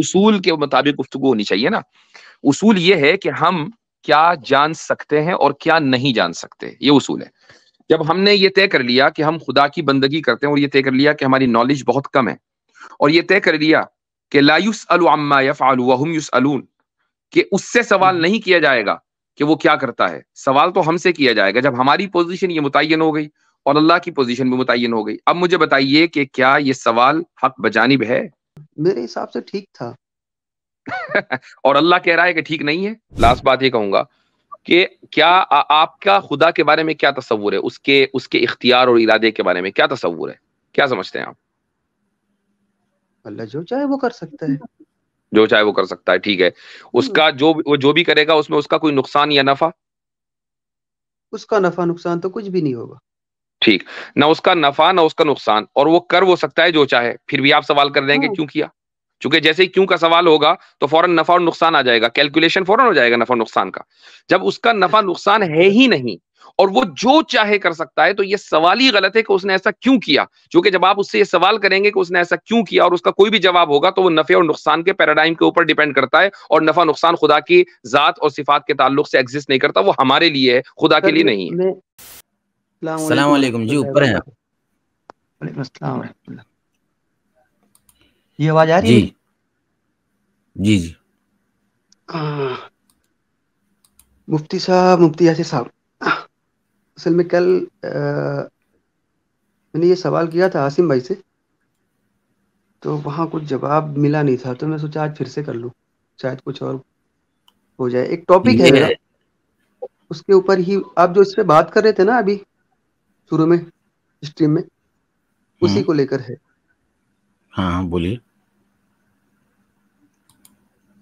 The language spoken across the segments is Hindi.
उसूल के मुताबिक गुफ्तु होनी चाहिए ना उसूल ये है कि हम क्या जान सकते हैं और क्या नहीं जान सकते ये उसूल है जब हमने ये तय कर लिया कि हम खुदा की बंदगी करते हैं और ये तय कर लिया कि हमारी नॉलेज बहुत कम है और ये तय कर लिया कि लायुस अलूस अलून कि उससे सवाल हम्म। नहीं किया जाएगा कि वो क्या करता है सवाल तो हमसे किया जाएगा जब हमारी पोजीशन ये मुतयन हो गई और अल्लाह की पोजीशन भी मुतयन हो गई अब मुझे बताइए कि क्या ये सवाल हक बजानिब है मेरे हिसाब से ठीक था और अल्लाह कह रहा है कि ठीक नहीं है लास्ट बात ये कहूंगा कि क्या आ, आपका खुदा के बारे में क्या तस्वुर है उसके उसके इख्तियार और इरादे के बारे में क्या तस्वुर है क्या समझते हैं आप अल्लाह जो चाहे वो कर सकता है जो चाहे वो कर सकता है ठीक है उसका जो वो जो भी करेगा उसमें उसका कोई नुकसान या नफा उसका नफा नुकसान तो कुछ भी नहीं होगा ठीक ना उसका नफा ना उसका नुकसान और वो कर वो सकता है जो चाहे फिर भी आप सवाल कर देंगे हाँ। क्यों किया चूंकि जैसे ही क्यों का सवाल होगा तो फौरन नफा और नुकसान आ जाएगा कैलकुलेशन फौरन हो जाएगा नफा नुकसान का जब उसका नफा नुकसान है ही नहीं और वो जो चाहे कर सकता है तो ये सवाल ही गलत है कि उसने ऐसा क्यों किया क्योंकि जब आप उससे ये सवाल करेंगे कि उसने ऐसा क्यों किया और उसका कोई भी जवाब होगा तो वो नफे और नुकसान के पैराडाइम के ऊपर डिपेंड करता है और नफा नुकसान खुदा की जात और सिफात के ताल्लुक से एग्जिस्ट नहीं करता वो हमारे लिए है खुदा के लिए नहीं है सलाम वालेकुम जी ऊपर हैं ये आवाज आ रही है जी जी मुफ्ती साहब मुफ्ती यासिर साहब असल में कल मैंने ये सवाल किया था आसिम भाई से तो वहाँ कुछ जवाब मिला नहीं था तो मैं सोचा आज फिर से कर लूँ शायद कुछ और हो जाए एक टॉपिक है उसके ऊपर ही आप जो इस पर बात कर रहे थे ना अभी शुरू में स्ट्रीम में उसी हम्म। को लेकर है हाँ हाँ बोलिए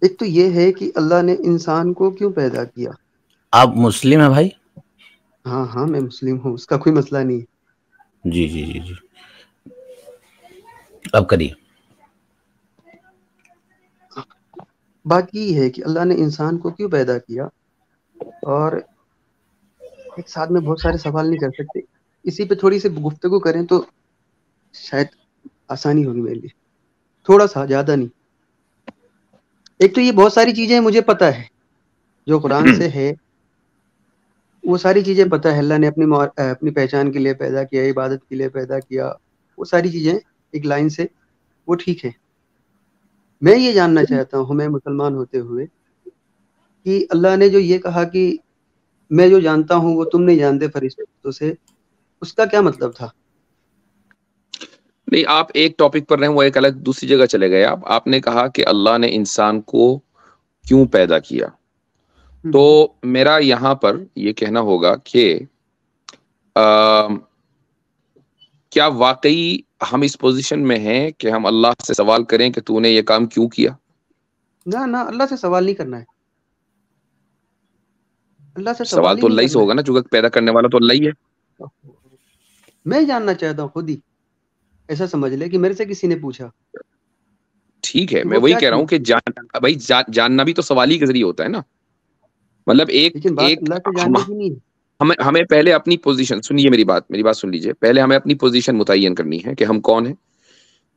एक तो ये है कि अल्लाह ने इंसान को क्यों पैदा किया आप मुस्लिम है भाई हाँ हाँ मैं मुस्लिम हूँ उसका कोई मसला नहीं है जी जी जी जी अब करिए बात ये है कि अल्लाह ने इंसान को क्यों पैदा किया और एक साथ में बहुत सारे सवाल नहीं कर सकते इसी पे थोड़ी सी गुफ्तगु करें तो शायद आसानी होगी मेरे लिए थोड़ा सा ज्यादा नहीं एक तो ये बहुत सारी चीजें मुझे पता है जो कुरान से है वो सारी चीजें पता है अल्लाह ने अपनी अपनी पहचान के लिए पैदा किया इबादत के लिए पैदा किया वो सारी चीजें एक लाइन से वो ठीक है मैं ये जानना चाहता हूँ मैं मुसलमान होते हुए कि अल्लाह ने जो ये कहा कि मैं जो जानता हूँ वो तुम नहीं जानते फरिश्तों से उसका क्या मतलब था नहीं आप एक टॉपिक पर रहे वो एक अलग दूसरी जगह चले गए आप आपने कहा कि अल्लाह ने इंसान को क्यों पैदा किया हम्म। तो मेरा यहां पर ये कहना होगा कि क्या वाकई हम इस पोजीशन में हैं कि हम अल्लाह से सवाल करें कि तूने ये काम क्यों किया ना ना अल्लाह से सवाल नहीं करना है अल्लाह से सवाल, सवाल तो अल्लाह ही से होगा ना चूंकि पैदा करने वाला तो अल्लाह ही है मैं जानना चाहता हूँ खुद ही ऐसा समझ ले कि मेरे से किसी ने पूछा ठीक है तो मैं वही कह रहा हूँ कि जान भाई जा, जानना भी तो सवाल ही के जरिए होता है ना मतलब एक एक तो हमें हमें पहले अपनी पोजीशन सुनिए मेरी बात मेरी बात सुन लीजिए पहले हमें अपनी पोजीशन मुतयन करनी है कि हम कौन है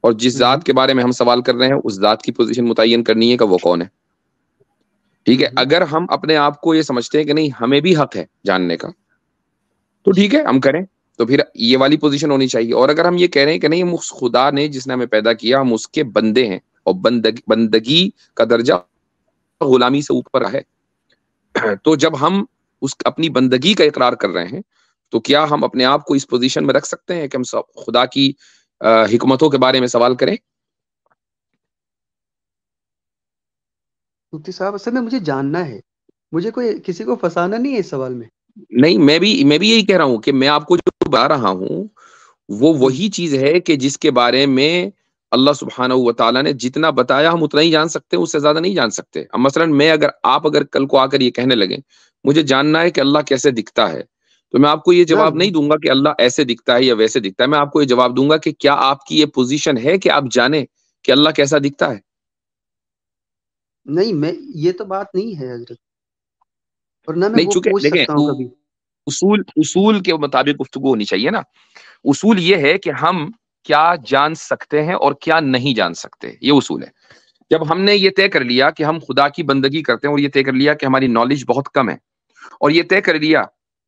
और जिस हम्म। जात के बारे में हम सवाल कर रहे हैं उस जात की पोजीशन मुतयन करनी है कि वो कौन है ठीक है हम्म। अगर हम अपने आप को ये समझते हैं कि नहीं हमें भी हक है जानने का तो ठीक है हम करें तो फिर ये वाली पोजीशन होनी चाहिए और अगर हम ये कह रहे हैं कि नहीं हम उस खुदा ने जिसने हमें पैदा किया हम उसके बंदे हैं और बंदगी बंदगी का दर्जा गुलामी से ऊपर है तो जब हम उस अपनी बंदगी का इकरार कर रहे हैं तो क्या हम अपने आप को इस पोजीशन में रख सकते हैं कि हम सब खुदा की हिकमतों के बारे में सवाल करें साहब असल में मुझे जानना है मुझे कोई किसी को फंसाना नहीं है इस सवाल में नहीं मैं भी मैं भी यही कह रहा हूँ कि मैं आपको जो बता रहा हूं वो वही चीज है कि जिसके बारे में अल्लाह सुबहान तला ने जितना बताया हम उतना ही जान सकते हैं उससे ज्यादा नहीं जान सकते अब मसलन मैं अगर आप अगर कल को आकर ये कहने लगे मुझे जानना है कि अल्लाह कैसे दिखता है तो मैं आपको ये जवाब हाँ। नहीं दूंगा कि अल्लाह ऐसे दिखता है या वैसे दिखता है मैं आपको ये जवाब दूंगा कि क्या आपकी ये पोजीशन है कि आप जाने कि अल्लाह कैसा दिखता है नहीं मैं ये तो बात नहीं है हजरत और ना मैं नहीं चूंकि देखें उसूल उसूल के मुताबिक गुफ्तु होनी चाहिए ना उसूल ये है कि हम क्या जान सकते हैं और क्या नहीं जान सकते ये उसूल है जब हमने ये तय कर लिया कि हम खुदा की बंदगी करते हैं और ये तय कर लिया कि हमारी नॉलेज बहुत कम है और ये तय कर लिया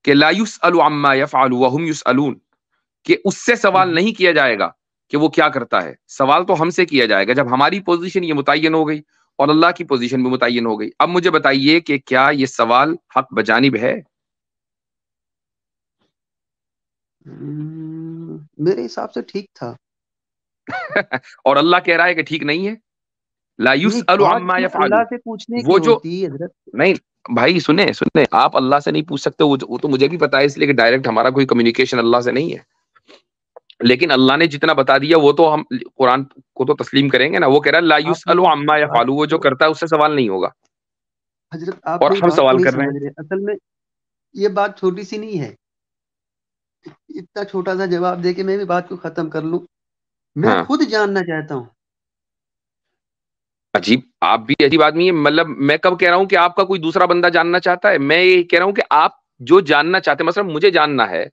कि लायुस अम्मा अलून कि उससे सवाल हम्म। नहीं किया जाएगा कि वो क्या करता है सवाल तो हमसे किया जाएगा जब हमारी पोजीशन ये मुतयन हो गई और अल्लाह की पोजीशन भी मुतयन हो गई अब मुझे बताइए कि क्या ये सवाल हक बजानिब है हम्म, मेरे हिसाब से ठीक था और अल्लाह कह रहा है कि ठीक नहीं है ला से पूछने वो जो नहीं भाई सुने सुने आप अल्लाह से नहीं पूछ सकते वो, वो तो मुझे भी पता है इसलिए कि डायरेक्ट हमारा कोई कम्युनिकेशन अल्लाह से नहीं है लेकिन अल्लाह ने जितना बता दिया वो तो हम कुरान को तो तस्लीम करेंगे ना वो कह रहा है लायूस अम्मा या फालू वो जो करता है उससे सवाल नहीं होगा हजरत आप और हम सवाल कर रहे हैं असल में ये बात छोटी सी नहीं है इतना छोटा सा जवाब दे के मैं भी बात को खत्म कर लू मैं हाँ। खुद जानना चाहता हूँ अजीब आप भी अजीब आदमी है मतलब मैं कब कह रहा हूँ कि आपका कोई दूसरा बंदा जानना चाहता है मैं ये कह रहा हूँ कि आप जो जानना चाहते हैं मतलब मुझे जानना है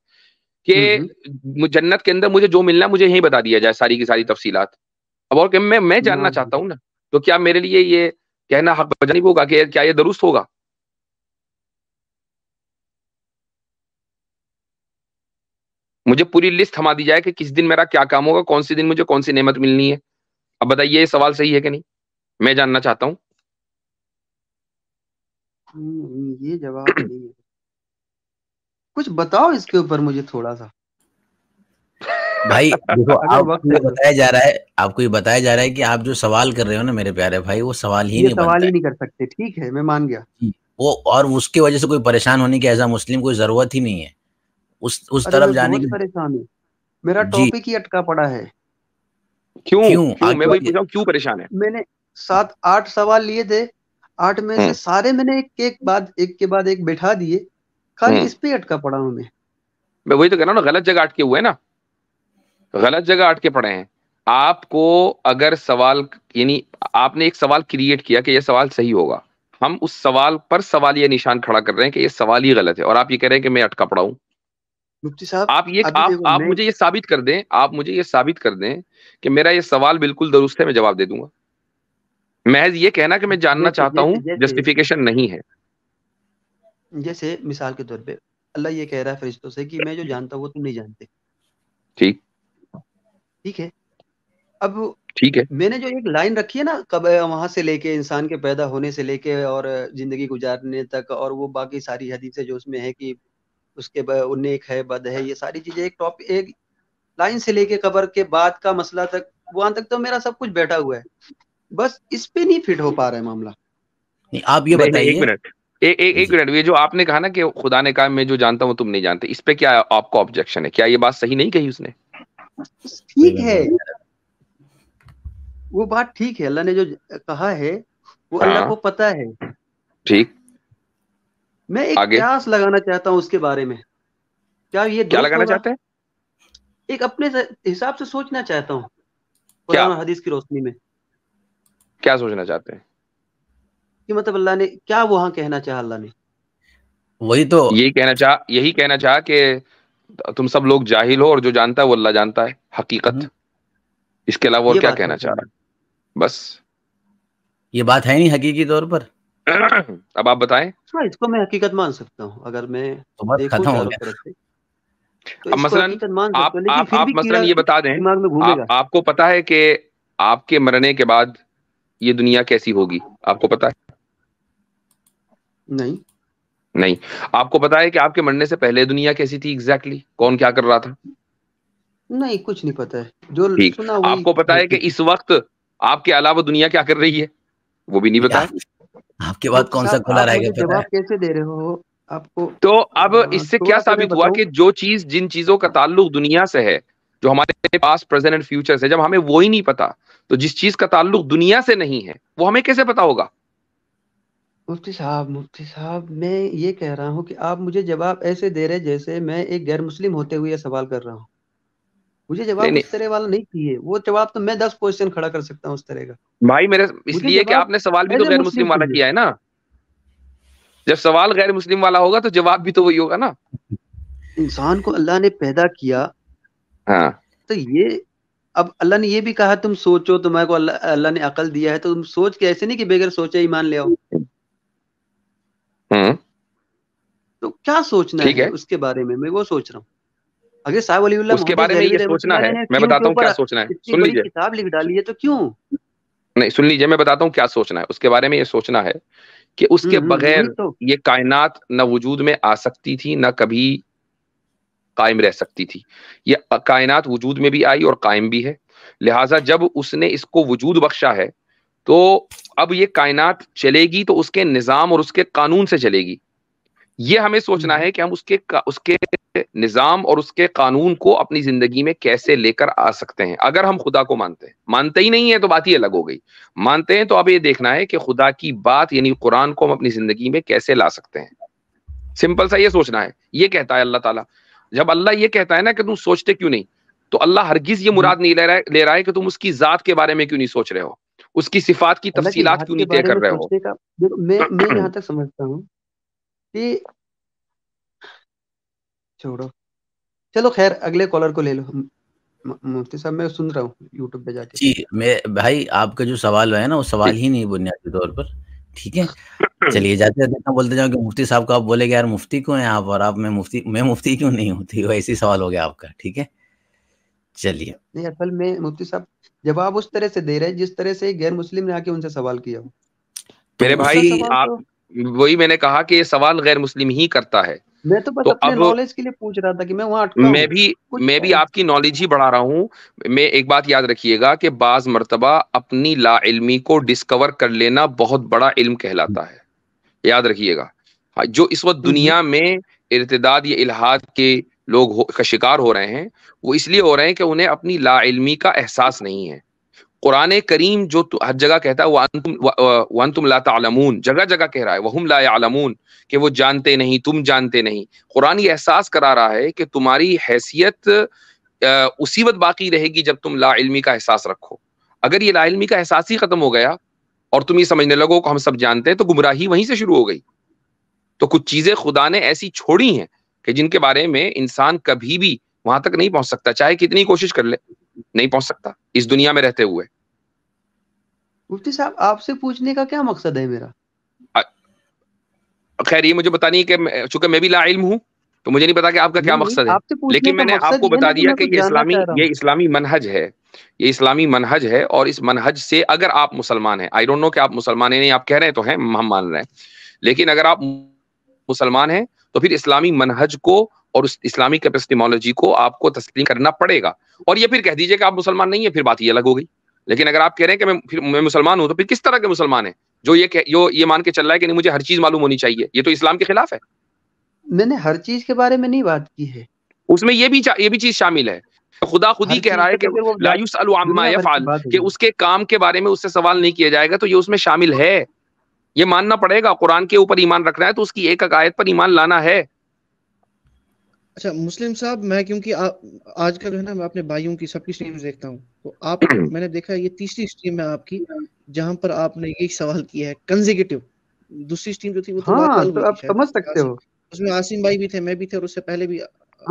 कि हम्म, हम्म। जन्नत के अंदर मुझे जो मिलना है मुझे यही बता दिया जाए सारी की सारी तफसीलात अब और मैं मैं जानना हाँ। चाहता हूँ ना तो क्या मेरे लिए ये कहना हक बजानी होगा कि क्या ये दुरुस्त होगा मुझे पूरी लिस्ट थमा दी जाए कि किस दिन मेरा क्या काम होगा कौन से दिन मुझे कौन सी नेमत मिलनी है अब बताइए ये सवाल सही है कि नहीं मैं जानना चाहता हूँ हम्म, ये जवाब नहीं कुछ बताओ इसके ऊपर मुझे थोड़ा सा भाई देखो आपको ये तो। बताया जा रहा है आपको ये बताया जा रहा है कि आप जो सवाल कर रहे हो ना मेरे प्यारे भाई वो सवाल ही नहीं सवाल ही नहीं कर सकते ठीक है मैं मान गया वो और उसके वजह से कोई परेशान होने की ऐसा मुस्लिम कोई जरूरत ही नहीं है उस उस तरफ जाने की परेशान है मेरा टॉपिक ही अटका पड़ा है क्यों क्यों, मैं वही पूछ रहा हूँ क्यों परेशान है मैंने सात आठ सवाल लिए थे आठ में से हम्म। सारे मैंने एक एक बाद एक के बाद एक बैठा दिए खाली हम्म। इस पे अटका पड़ा हूं मैं मैं वही तो कह रहा हूं ना गलत जगह अटके हुए ना गलत जगह अटके पड़े हैं आपको अगर सवाल यानी आपने एक सवाल क्रिएट किया कि यह सवाल सही होगा हम उस सवाल पर सवाल यह निशान खड़ा कर रहे हैं कि यह सवाल ही गलत है और आप ये कह रहे हैं कि मैं अटका पड़ा हूं मुफ्ती साहब आप ये आप, आप मुझे ये साबित कर दें आप मुझे ये साबित कर दें कि मेरा ये सवाल बिल्कुल दुरुस्त है मैं जवाब दे दूंगा महज ये कहना कि मैं जानना चाहता हूँ जस्टिफिकेशन नहीं है जैसे मिसाल के तौर पे अल्लाह ये कह रहा है फरिश्तों से कि मैं जो जानता हूँ वो तुम नहीं जानते ठीक ठीक है अब ठीक है मैंने जो एक लाइन रखी है ना कब वहां से लेके इंसान के पैदा होने से लेके और जिंदगी गुजारने तक और वो बाकी सारी हदीसें जो उसमें है कि उसके नेक है बद है ये सारी चीजें एक टॉप एक लाइन से लेके कबर के बाद का मसला तक वहां तक तो मेरा सब कुछ बैठा हुआ है बस इस पे नहीं फिट हो पा रहा है मामला नहीं आप ये बताइए एक मिनट एक एक एक मिनट ये जो आपने कहा ना कि खुदा ने कहा मैं जो जानता हूँ तुम नहीं जानते इस पे क्या आपको ऑब्जेक्शन है क्या ये बात सही नहीं कही उसने ठीक है वो बात ठीक है अल्लाह ने जो कहा है वो अल्लाह हाँ। को पता है ठीक मैं एक प्यास लगाना चाहता हूँ उसके बारे में क्या ये क्या लगाना चाहते हैं एक अपने हिसाब से सोचना चाहता हूँ हदीस की रोशनी में क्या सोचना चाहते हैं कि मतलब अल्लाह ने क्या वहां कहना चाहा अल्लाह ने वही तो यही कहना चाह यही कहना चाह कि तुम सब लोग जाहिल हो और जो जानता है वो अल्लाह जानता है हकीकत हम्म। इसके अलावा और क्या कहना चाह रहा है बस ये बात है नहीं हकीकी तौर पर अब आप बताएं हाँ इसको मैं हकीकत मान सकता हूँ अगर मैं तो खत्म हो गया तो अब मसलन आप आप आप मसलन ये बता दें आपको पता है कि आपके मरने के बाद ये दुनिया कैसी होगी आपको पता है नहीं नहीं आपको पता है कि आपके मरने से पहले दुनिया कैसी थी एग्जैक्टली exactly? कौन क्या कर रहा था नहीं कुछ नहीं पता है जो सुना आपको पता है कि इस वक्त आपके अलावा दुनिया क्या कर रही है वो भी नहीं पता आपके बाद तो कौन सा खुला रहेगा जवाब कैसे दे रहे हो आपको तो अब हाँ, इससे तो क्या साबित हुआ कि जो चीज जिन चीजों का ताल्लुक दुनिया से है जो हमारे पास प्रेजेंट एंड फ्यूचर से जब हमें वो ही नहीं पता तो जिस चीज का ताल्लुक दुनिया से नहीं है वो हमें कैसे पता होगा मुफ्ती साहब मुफ्ती साहब मैं ये कह रहा हूँ कि आप मुझे जवाब ऐसे दे रहे जैसे मैं एक गैर मुस्लिम होते हुए सवाल कर रहा हूँ मुझे जवाब उस तरह वाला नहीं चाहिए वो जवाब तो मैं दस क्वेश्चन खड़ा कर सकता हूँ उस तरह का भाई मेरे इसलिए कि आपने सवाल भी तो गैर मुस्लिम वाला किया है ना जब सवाल गैर मुस्लिम वाला होगा तो जवाब भी तो वही होगा ना इंसान को अल्लाह ने पैदा किया हाँ तो ये अब अल्लाह ने ये भी कहा तुम सोचो तुम्हारे को अल्लाह अल्ला ने अकल दिया है तो तुम सोच के ऐसे नहीं कि बगैर सोचे ही मान ले आओ हम्म। तो क्या सोचना है, है उसके बारे में मैं वो सोच रहा हूँ अगर साहब अली उसके बारे में ये तो सोचना है मैं बताता हूँ क्या सोचना है सुन लीजिए किताब लिख डाली है तो क्यों नहीं सुन लीजिए मैं बताता हूँ क्या सोचना है उसके बारे में ये सोचना है कि उसके हम्म, हम्म, बगैर तो। ये कायनात न वजूद में आ सकती थी न कभी कायम रह सकती थी ये कायनात वजूद में भी आई और कायम भी है लिहाजा जब उसने इसको वजूद बख्शा है तो अब ये कायनात चलेगी तो उसके निज़ाम और उसके कानून से चलेगी ये हमें सोचना हम्म। है कि हम उसके उसके निज़ाम और उसके कानून को अपनी ज़िंदगी में कैसे लेकर आ सकते हैं अगर हम खुदा को मानते हैं मानते ही नहीं है तो बात ही अलग हो गई मानते हैं तो अब ये देखना है कि खुदा की बात यानी कुरान को हम अपनी ज़िंदगी में कैसे ला सकते हैं सिंपल सा ये सोचना है ये कहता है अल्लाह ताला जब अल्लाह ये कहता है ना कि तुम सोचते क्यों नहीं तो अल्लाह हरगिज़ ये हम्म। मुराद नहीं ले रहा है ले रहा है कि तुम उसकी ज़ात के बारे में क्यों नहीं सोच रहे हो उसकी सिफात की तफसीलात क्यों नहीं तय कर रहे हो मैं मैं तक समझता हूँ कि छोड़ो चलो खैर अगले कॉलर को ले लो मुफ्ती साहब मैं सुन रहा हूँ यूट्यूब पे जाके जी मैं भाई आपका जो सवाल है ना वो सवाल ही नहीं बुनियादी तौर पर ठीक है चलिए जाते जाते ना बोलते जाओ कि मुफ्ती साहब को आप बोले यार मुफ्ती क्यों है आप और आप मैं मुफ्ती मैं मुफ्ती क्यों नहीं होती वो ऐसी सवाल हो गया आपका ठीक है चलिए नहीं असल में मुफ्ती साहब जवाब उस तरह से दे रहे जिस तरह से गैर मुस्लिम ने आके उनसे सवाल किया मेरे तो भाई आप तो वही मैंने कहा कि ये सवाल गैर मुस्लिम ही करता है मैं तो बस तो अपने नॉलेज के लिए पूछ रहा था कि मैं वहां मैं भी मैं भी आपकी नॉलेज ही बढ़ा रहा हूँ मैं एक बात याद रखिएगा कि बाज मरतबा अपनी ला इल्मी को डिस्कवर कर लेना बहुत बड़ा इल्म कहलाता है याद रखिएगा हाँ, जो इस वक्त हम्म। दुनिया में इरतदाद या इलाहाद के लोग का शिकार हो रहे हैं वो इसलिए हो रहे हैं कि उन्हें अपनी ला इल्मी का एहसास नहीं है कुरान करीम जो हर जगह कहता है वन तुम ला तालमून जगह जगह कह रहा है वहम ला आलमून कि वो जानते नहीं तुम जानते नहीं कुरान ये एहसास करा रहा है कि तुम्हारी हैसियत उसी वक्त बाकी रहेगी जब तुम ला इल्मी का एहसास रखो अगर ये ला इल्मी का एहसास ही ख़त्म हो गया और तुम ये समझने लगो को हम सब जानते हैं तो गुमराही वहीं से शुरू हो गई तो कुछ चीज़ें खुदा ने ऐसी छोड़ी हैं कि जिनके बारे में इंसान कभी भी वहां तक नहीं पहुंच सकता चाहे कितनी कोशिश कर ले नहीं पहुंच सकता इस दुनिया में रहते हुए मुफ्ती साहब आपसे पूछने का क्या मकसद है मेरा खैर ये मुझे पता नहीं कि चूंकि मैं भी ला इल्म हूँ तो मुझे नहीं पता कि आपका क्या मकसद है लेकिन मैंने आपको बता दिया कि ये इस्लामी ये इस्लामी मनहज है ये इस्लामी मनहज है और इस मनहज से अगर आप मुसलमान हैं आई डोंट नो कि आप मुसलमान हैं नहीं आप कह रहे हैं तो हैं हम मान रहे हैं लेकिन अगर आप मुसलमान हैं तो फिर इस्लामी मनहज को और उस इस्लामिक एपिस्टेमोलॉजी को आपको तस्लीम करना पड़ेगा और ये फिर कह दीजिए कि आप मुसलमान नहीं है फिर बात ये अलग हो गई लेकिन अगर आप कह रहे हैं कि मैं फिर मैं मुसलमान हूं तो फिर किस तरह के मुसलमान है जो ये जो ये मान के चल रहा है कि नहीं मुझे हर चीज मालूम होनी चाहिए ये तो इस्लाम के खिलाफ है मैंने हर चीज के बारे में नहीं बात की है उसमें ये भी ये भी चीज शामिल है खुदा खुद ही कह रहा है कि लायुस कि उसके काम के बारे में उससे सवाल नहीं किया जाएगा तो ये उसमें शामिल है ये मानना पड़ेगा कुरान के ऊपर ईमान रखना है तो उसकी एक अकायद पर ईमान लाना है अच्छा मुस्लिम साहब मैं क्योंकि आ, आज का जो है ना मैं अपने भाइयों की सबकी स्ट्रीम्स देखता हूँ तो आप मैंने देखा ये तीसरी स्ट्रीम है आपकी जहाँ पर आपने ये सवाल किया है कंजिकेटिव दूसरी स्ट्रीम जो थी वो तो हाँ, तो आप समझ सकते हो उसमें आसिम भाई भी थे मैं भी थे और उससे पहले भी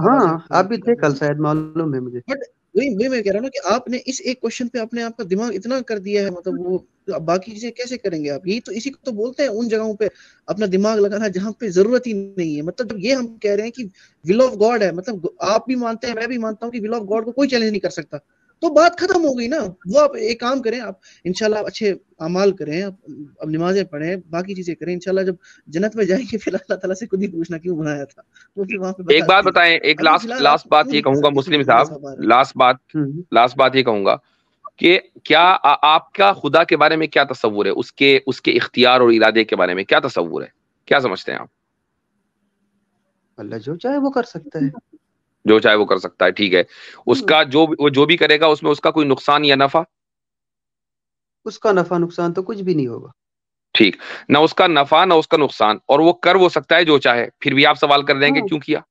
हाँ आप भी थे कल शायद मालूम है मुझे बट वही वही मैं कह रहा हूँ कि आपने इस एक क्वेश्चन पे अपने आपका दिमाग इतना कर दिया है मतलब वो तो बाकी चीजें कैसे करेंगे आप यही तो इसी को तो बोलते हैं उन जगहों पे अपना दिमाग लगाना जहाँ पे जरूरत ही नहीं है मतलब जब ये हम कह रहे हैं कि विल ऑफ गॉड है मतलब आप भी मानते हैं मैं भी मानता हूँ कि विल ऑफ गॉड को कोई चैलेंज नहीं कर सकता तो बात खत्म हो गई ना वो आप एक काम करें आप इनशाला अच्छे अमाल करें अब नमाजें पढ़ें बाकी चीजें करें इनशाला जब जन्नत में जाएंगे फिर अल्लाह ताला से खुद ही पूछना क्यों बनाया था वो फिर वहां पे एक बात बताएं एक लास्ट लास्ट बात ये कहूंगा मुस्लिम साहब लास्ट बात लास्ट हम्म, हम्म। बात ये कहूंगा कि क्या आपका खुदा के बारे में क्या तस्वुर है उसके उसके इख्तियार और इरादे के बारे में क्या तस्वुर है क्या समझते हैं आप अल्लाह जो चाहे वो कर सकता है जो चाहे वो कर सकता है ठीक है उसका हम्म। जो वो जो भी करेगा उसमें उसका कोई नुकसान या नफा उसका नफा नुकसान तो कुछ भी नहीं होगा ठीक ना उसका नफा ना उसका नुकसान और वो कर वो सकता है जो चाहे फिर भी आप सवाल कर देंगे हाँ। क्यों किया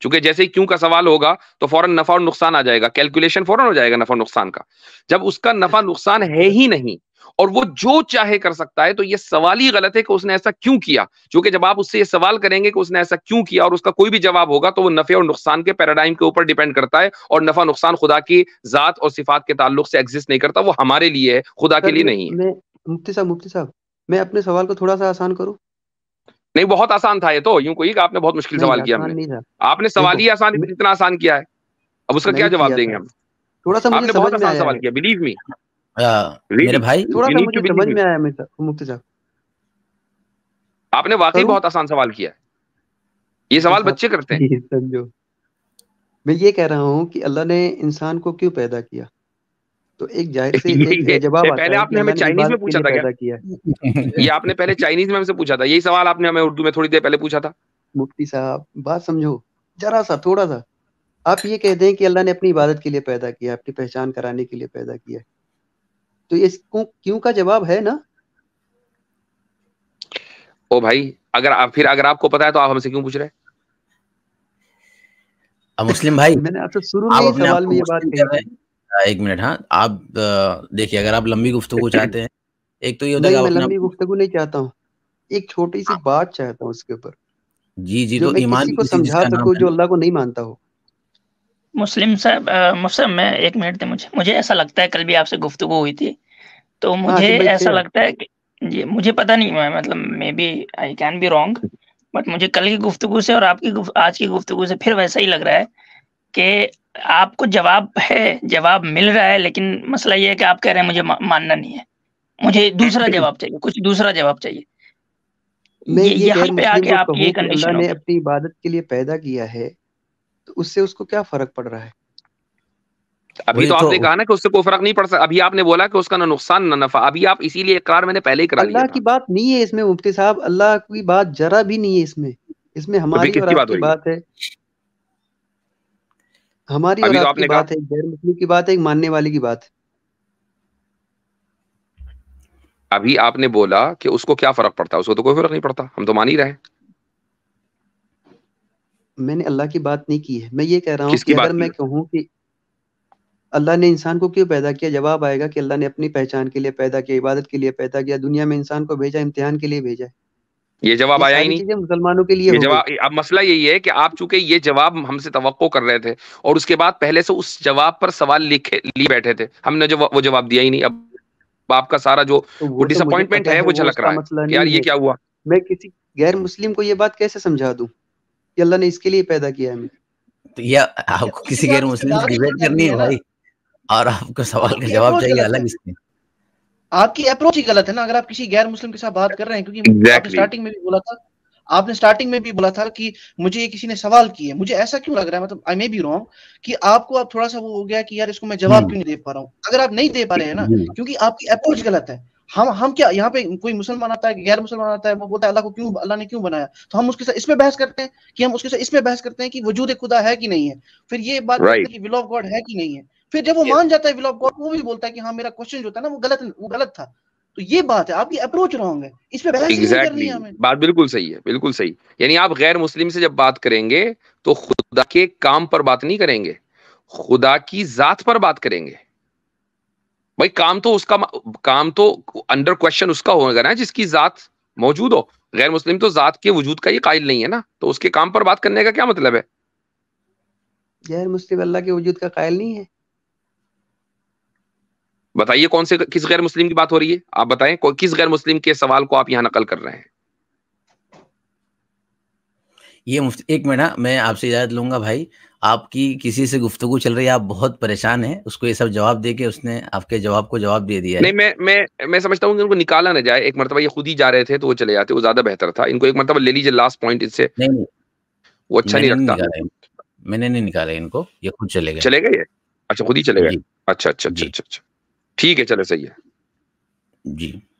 क्योंकि जैसे ही क्यों का सवाल होगा तो फौरन नफा और नुकसान आ जाएगा कैलकुलेशन फौरन हो जाएगा नफा नुकसान का जब उसका नफा नुकसान है ही नहीं और वो जो चाहे कर सकता है तो ये सवाल ही गलत है कि उसने ऐसा क्यों किया क्योंकि जब आप उससे ये सवाल करेंगे कि उसने ऐसा क्यों किया और उसका कोई भी जवाब होगा तो वो नफे और नुकसान के पैराडाइम के ऊपर डिपेंड करता है और नफा नुकसान खुदा की जात और सिफात के ताल्लुक से एग्जिस्ट नहीं करता वो हमारे लिए है खुदा के लिए नहीं है मुफ्ती साहब मुफ्ती साहब मैं अपने सवाल को थोड़ा सा आसान करूँ नहीं बहुत आसान था ये तो यूं कोई आपने बहुत मुश्किल सवाल किया हमने आपने सवाल ही आसान इतना आसान किया है अब उसका क्या जवाब देंगे हम थोड़ा सा आपने बहुत आसान सवाल किया बिलीव मी अच्छा, मेरे भाई थोड़ा मुझे समझ में आया मिर्जा मुर्तजा आपने वाकई बहुत आसान सवाल किया ये सवाल अच्छा। बच्चे करते हैं मैं ये कह रहा हूँ कि अल्लाह ने इंसान को क्यों पैदा किया तो एक जाहिर से एक जवाब आता पहले आपने हमें चाइनीज में पूछा था क्या किया ये आपने पहले चाइनीज में हमसे पूछा था यही सवाल आपने हमें उर्दू में थोड़ी देर पहले पूछा था मुफ्ती साहब बात समझो जरा सा थोड़ा सा आप ये कह दें कि अल्लाह ने अपनी इबादत के लिए पैदा किया आपकी पहचान कराने के लिए पैदा किया तो इसको क्यों का जवाब है ना ओ भाई अगर आप फिर अगर आपको पता है तो आप हमसे क्यों पूछ रहे हैं मुस्लिम भाई मैंने आपसे शुरू में सवाल में ये बात कही एक मिनट हाँ आप देखिए अगर आप लंबी गुफ्तगु चाहते हैं एक तो ये होता है मैं लंबी गुफ्तगु नहीं चाहता हूँ एक छोटी सी हाँ। बात चाहता हूँ उसके ऊपर जी जी तो ईमान को समझा सको जो अल्लाह को नहीं मानता हो मुस्लिम साहब मुस्लिम मैं एक मिनट दे मुझे मुझे ऐसा लगता है कल भी आपसे गुफ्तु हुई थी तो हाँ, मुझे आ, ऐसा लगता है कि जी मुझे पता नहीं मैं मतलब maybe I can be wrong but मुझे कल की गुफ्तु से और आपकी आज की गुफ्तु से फिर वैसा ही लग रहा है कि आपको जवाब है जवाब मिल रहा है लेकिन मसला ये है कि आप कह रहे हैं मुझे मानना नहीं है मुझे दूसरा जवाब चाहिए कुछ दूसरा जवाब चाहिए मैं ये, ये यहाँ पे आके आप ये कंडीशन ने अपनी इबादत के लिए पैदा किया है उससे उसको क्या फर्क पड़ रहा है अभी तो, तो आपने तो- कहा ना कि उससे कोई फर्क नहीं पड़ सकता अभी आपने बोला कि उसका ना नुकसान ना नफा अभी आप इसीलिए इकरार मैंने पहले ही करा लिया अल्लाह की बात नहीं है इसमें मुफ्ती साहब अल्लाह की बात जरा भी नहीं है इसमें इसमें तो हमारी तो और बात, बात है हमारी और तो आपकी बात है गैर मुस्लिम की बात है एक मानने वाले की बात है अभी आपने बोला कि उसको क्या फर्क पड़ता है उसको तो कोई फर्क नहीं पड़ता हम तो मान ही रहे हैं मैंने अल्लाह की बात नहीं की है मैं ये कह रहा हूँ कि अगर मैं कहूँ कि अल्लाह ने इंसान को क्यों पैदा किया जवाब आएगा कि अल्लाह ने अपनी पहचान के लिए पैदा किया इबादत के लिए पैदा किया दुनिया में इंसान को भेजा इम्तिहान के लिए भेजा ये जवाब आया ही नहीं मुसलमानों के लिए जवाब अब मसला यही है कि आप चूंकि ये जवाब हमसे तो कर रहे थे और उसके बाद पहले से उस जवाब पर सवाल लिखे लिए बैठे थे हमने जो वो जवाब दिया ही नहीं अब आपका सारा जो तो डिसअपॉइंटमेंट तो है वो झलक रहा है यार ये क्या हुआ मैं किसी गैर मुस्लिम को ये बात कैसे समझा दूं कि अल्लाह ने इसके लिए पैदा किया है हमें तो या आपको किसी गैर मुस्लिम से डिबेट करनी है भाई और आपको सवाल का जवाब चाहिए अलग इसमें आपकी अप्रोच ही गलत है ना अगर आप किसी गैर मुस्लिम के साथ बात कर रहे हैं क्योंकि आपने स्टार्टिंग में भी बोला था आपने स्टार्टिंग में भी बोला था कि मुझे ये किसी ने सवाल किए मुझे ऐसा क्यों लग रहा है मतलब आई मे बी रॉन्ग कि आपको आप थोड़ा सा वो हो गया कि यार इसको मैं जवाब हम्म। क्यों नहीं दे पा रहा हूँ अगर आप नहीं दे पा रहे हैं ना हम्म। क्योंकि आपकी अप्रोच गलत है हम हम क्या यहाँ पे कोई मुसलमान आता है गैर मुसलमान आता है वो बोलता है अल्लाह को क्यों अल्लाह ने क्यों बनाया तो हम उसके साथ इसमें बहस करते हैं कि हम उसके साथ इसमें बहस करते हैं कि वजूद खुदा है कि नहीं है फिर ये बात right. कि विल ऑफ गॉड है कि नहीं है फिर जब वो yes. मान जाता है विल ऑफ गॉड वो भी बोलता है कि हाँ मेरा क्वेश्चन जो था ना वो गलत वो गलत था तो ये बात है आपकी अप्रोच रॉन्ग है इस पर बहस exactly. करनी हमें बात बिल्कुल सही है बिल्कुल सही यानी आप गैर मुस्लिम से जब बात करेंगे तो खुदा के काम पर बात नहीं करेंगे खुदा की जात पर बात करेंगे भाई काम तो उसका काम तो अंडर क्वेश्चन उसका होगा ना जिसकी जात मौजूद हो गैर मुस्लिम तो जात के वजूद का ही कायल नहीं है ना तो उसके काम पर बात करने का क्या मतलब है गैर मुस्लिम अल्लाह के वजूद का कायल नहीं है बताइए कौन से किस गैर मुस्लिम की बात हो रही है आप बताएं किस गैर मुस्लिम के सवाल को आप यहाँ नकल कर रहे हैं ये मुफ्ती एक मिनट हाँ, मैं आपसे इजाज़त लूंगा भाई आपकी किसी से गुफ्तगु चल रही है आप बहुत परेशान हैं उसको ये सब जवाब दे के उसने आपके जवाब को जवाब दे दिया नहीं मैं मैं मैं समझता हूँ कि उनको निकाला ना जाए एक मरतबा ये खुद ही जा रहे थे तो वो चले जाते वो ज़्यादा बेहतर था इनको एक मरतबा ले लीजिए लास्ट पॉइंट इससे नहीं वो अच्छा नहीं रखता मैंने नहीं निकाला इनको ये खुद चले गए चले गए अच्छा खुद ही चले गए अच्छा अच्छा अच्छा, अच्छा अच्छा ठीक है चले सही है जी